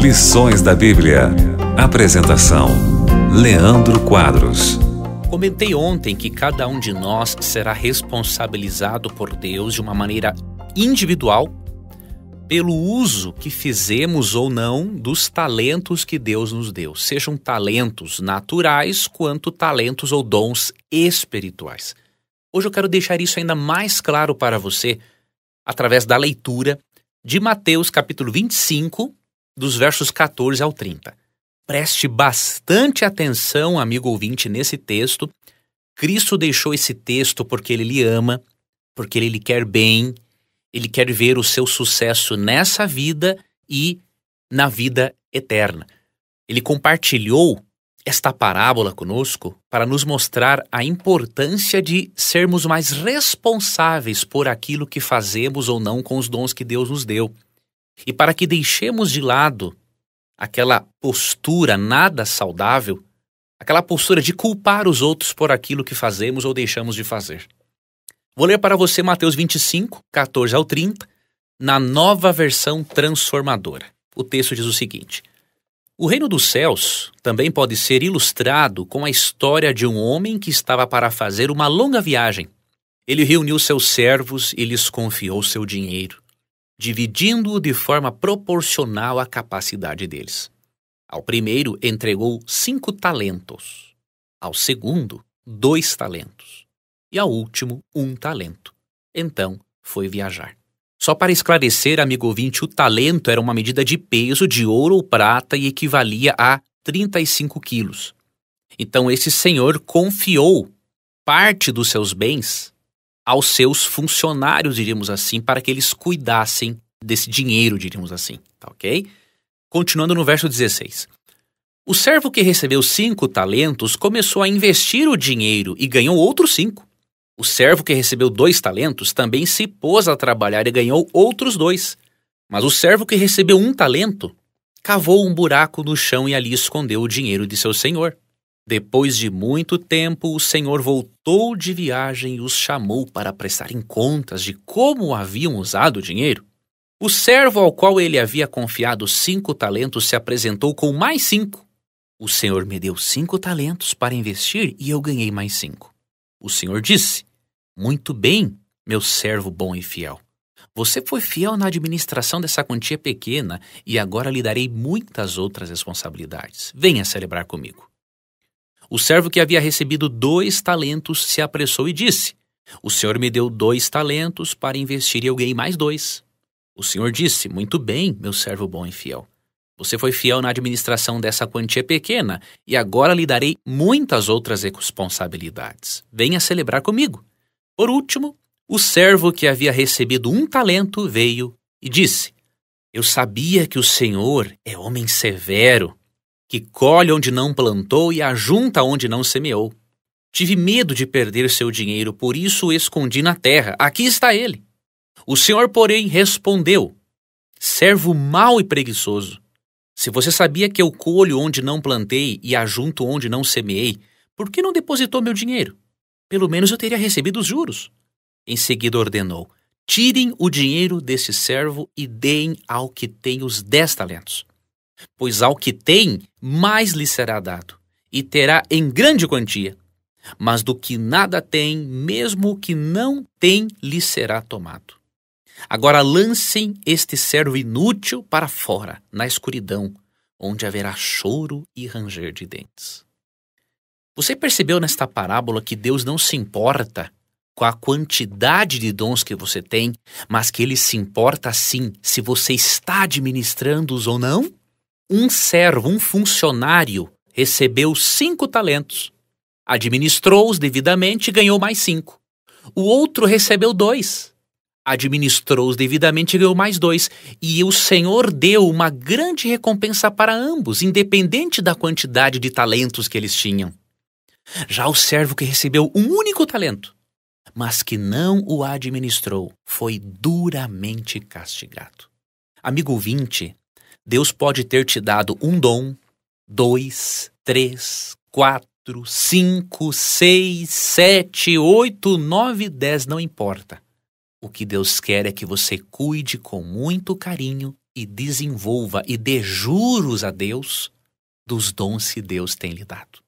Lições da Bíblia. Apresentação: Leandro Quadros. Comentei ontem que cada um de nós será responsabilizado por Deus de uma maneira individual pelo uso que fizemos ou não dos talentos que Deus nos deu, sejam talentos naturais quanto talentos ou dons espirituais. Hoje eu quero deixar isso ainda mais claro para você através da leitura de Mateus capítulo 25, dos versos 14 ao 30. Preste bastante atenção, amigo ouvinte, nesse texto. Cristo deixou esse texto porque ele lhe ama, porque ele lhe quer bem, ele quer ver o seu sucesso nessa vida e na vida eterna. Ele compartilhou esta parábola conosco para nos mostrar a importância de sermos mais responsáveis por aquilo que fazemos ou não com os dons que Deus nos deu. E para que deixemos de lado aquela postura nada saudável, aquela postura de culpar os outros por aquilo que fazemos ou deixamos de fazer. Vou ler para você Mateus 25, 14 ao 30, na nova versão transformadora. O texto diz o seguinte: o reino dos céus também pode ser ilustrado com a história de um homem que estava para fazer uma longa viagem. Ele reuniu seus servos e lhes confiou seu dinheiro, dividindo-o de forma proporcional à capacidade deles. Ao primeiro entregou cinco talentos, ao segundo, dois talentos, e ao último, um talento. Então foi viajar. Só para esclarecer, amigo ouvinte, o talento era uma medida de peso de ouro ou prata e equivalia a 35 quilos. Então esse senhor confiou parte dos seus bens aos seus funcionários, diríamos assim, para que eles cuidassem desse dinheiro, diríamos assim, tá ok? Continuando no verso 16. O servo que recebeu cinco talentos começou a investir o dinheiro e ganhou outros cinco. O servo que recebeu dois talentos também se pôs a trabalhar e ganhou outros dois. Mas o servo que recebeu um talento cavou um buraco no chão e ali escondeu o dinheiro de seu senhor. Depois de muito tempo, o senhor voltou de viagem e os chamou para prestarem contas de como haviam usado o dinheiro. O servo ao qual ele havia confiado cinco talentos se apresentou com mais cinco. O senhor me deu cinco talentos para investir e eu ganhei mais cinco. O Senhor disse: Muito bem, meu servo bom e fiel. Você foi fiel na administração dessa quantia pequena e agora lhe darei muitas outras responsabilidades. Venha celebrar comigo. O servo que havia recebido dois talentos se apressou e disse: O senhor me deu dois talentos para investir e eu ganhei mais dois. O senhor disse: Muito bem, meu servo bom e fiel. Você foi fiel na administração dessa quantia pequena e agora lhe darei muitas outras responsabilidades. Venha celebrar comigo. Por último, o servo que havia recebido um talento veio e disse: Eu sabia que o Senhor é homem severo, que colhe onde não plantou e ajunta onde não semeou. Tive medo de perder seu dinheiro, por isso o escondi na terra. Aqui está ele. O Senhor, porém, respondeu: Servo mau e preguiçoso. Se você sabia que eu colho onde não plantei e ajunto onde não semeei, por que não depositou meu dinheiro? Pelo menos eu teria recebido os juros. Em seguida ordenou: Tirem o dinheiro desse servo e deem ao que tem os dez talentos. Pois ao que tem, mais lhe será dado, e terá em grande quantia. Mas do que nada tem, mesmo o que não tem, lhe será tomado. Agora lancem este servo inútil para fora, na escuridão, onde haverá choro e ranger de dentes. Você percebeu nesta parábola que Deus não se importa com a quantidade de dons que você tem, mas que ele se importa sim se você está administrando-os ou não? Um servo, um funcionário, recebeu cinco talentos, administrou-os devidamente e ganhou mais cinco. O outro recebeu dois, Administrou-os devidamente e ganhou mais dois. E o Senhor deu uma grande recompensa para ambos, independente da quantidade de talentos que eles tinham. Já o servo que recebeu um único talento, mas que não o administrou, foi duramente castigado. Amigo 20, Deus pode ter te dado um dom, dois, três, quatro, cinco, seis, sete, oito, nove, dez, não importa. O que Deus quer é que você cuide com muito carinho e desenvolva e dê juros a Deus dos dons que Deus tem lhe dado.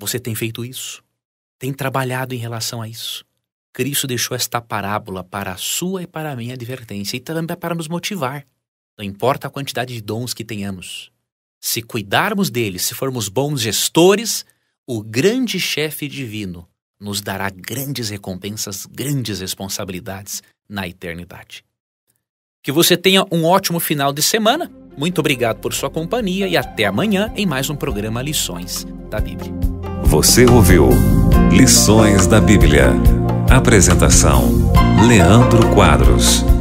Você tem feito isso? Tem trabalhado em relação a isso? Cristo deixou esta parábola para a sua e para a minha advertência e também para nos motivar. Não importa a quantidade de dons que tenhamos. Se cuidarmos deles, se formos bons gestores, o grande chefe divino nos dará grandes recompensas, grandes responsabilidades na eternidade. Que você tenha um ótimo final de semana. Muito obrigado por sua companhia e até amanhã em mais um programa Lições da Bíblia. Você ouviu Lições da Bíblia. Apresentação: Leandro Quadros.